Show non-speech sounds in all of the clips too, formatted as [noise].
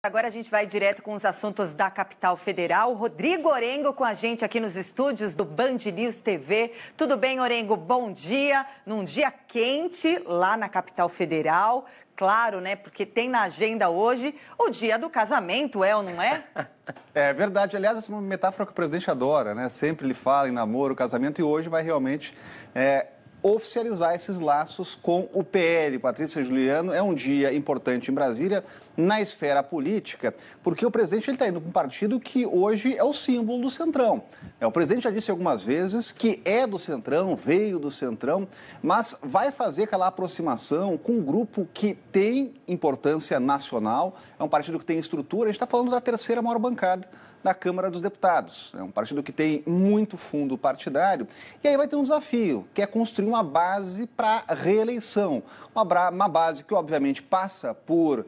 Agora a gente vai direto com os assuntos da capital federal. Rodrigo Orengo com a gente aqui nos estúdios do Band News TV. Tudo bem, Orengo? Bom dia. Num dia quente lá na capital federal. Claro, né? Porque tem na agenda hoje o dia do casamento, é ou não é? [laughs] É verdade. Aliás, essa é uma metáfora que o presidente adora, né? Sempre ele fala em namoro, casamento e hoje vai realmente é oficializar esses laços com o PL. Patrícia Juliano, é um dia importante em Brasília na esfera política, porque o presidente está indo para um partido que hoje é o símbolo do Centrão. É, o presidente já disse algumas vezes que é do Centrão, veio do Centrão, mas vai fazer aquela aproximação com um grupo que tem importância nacional, é um partido que tem estrutura, a gente está falando da terceira maior bancada da Câmara dos Deputados. É um partido que tem muito fundo partidário. E aí vai ter um desafio, que é construir uma base para reeleição. Uma, uma base que, obviamente, passa por,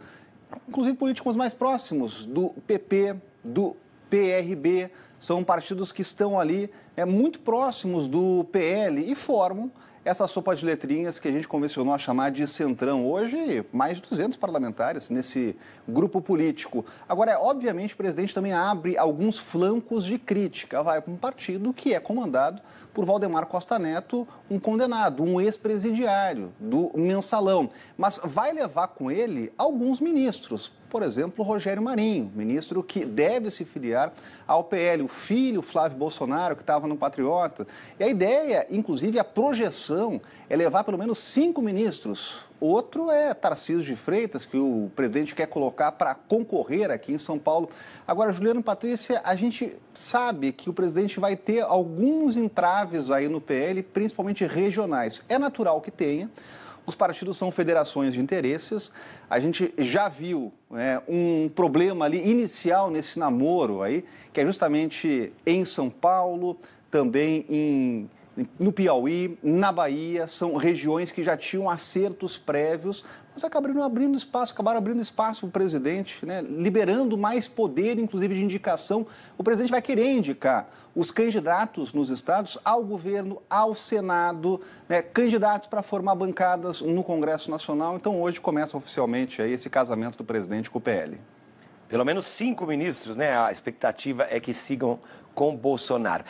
inclusive, políticos mais próximos do PP, do PRB, são partidos que estão ali é, muito próximos do PL e formam essa sopa de letrinhas que a gente convencionou a chamar de Centrão. Hoje, mais de 200 parlamentares nesse grupo político. Agora, é, obviamente, o presidente também abre alguns flancos de crítica. Vai para um partido que é comandado por Valdemar Costa Neto, um condenado, um ex-presidiário do mensalão. Mas vai levar com ele alguns ministros. Por exemplo, Rogério Marinho, ministro que deve se filiar ao PL filho Flávio Bolsonaro, que estava no Patriota. E a ideia, inclusive a projeção, é levar pelo menos cinco ministros. Outro é Tarcísio de Freitas, que o presidente quer colocar para concorrer aqui em São Paulo. Agora, Juliano Patrícia, a gente sabe que o presidente vai ter alguns entraves aí no PL, principalmente regionais. É natural que tenha. Os partidos são federações de interesses. A gente já viu né, um problema ali inicial nesse namoro aí, que é justamente em São Paulo, também em no Piauí, na Bahia, são regiões que já tinham acertos prévios, mas acabaram abrindo espaço, acabaram abrindo espaço para o presidente, né? liberando mais poder, inclusive de indicação. O presidente vai querer indicar os candidatos nos estados ao governo, ao Senado, né? candidatos para formar bancadas no Congresso Nacional. Então hoje começa oficialmente aí esse casamento do presidente com o PL. Pelo menos cinco ministros, né? A expectativa é que sigam com Bolsonaro.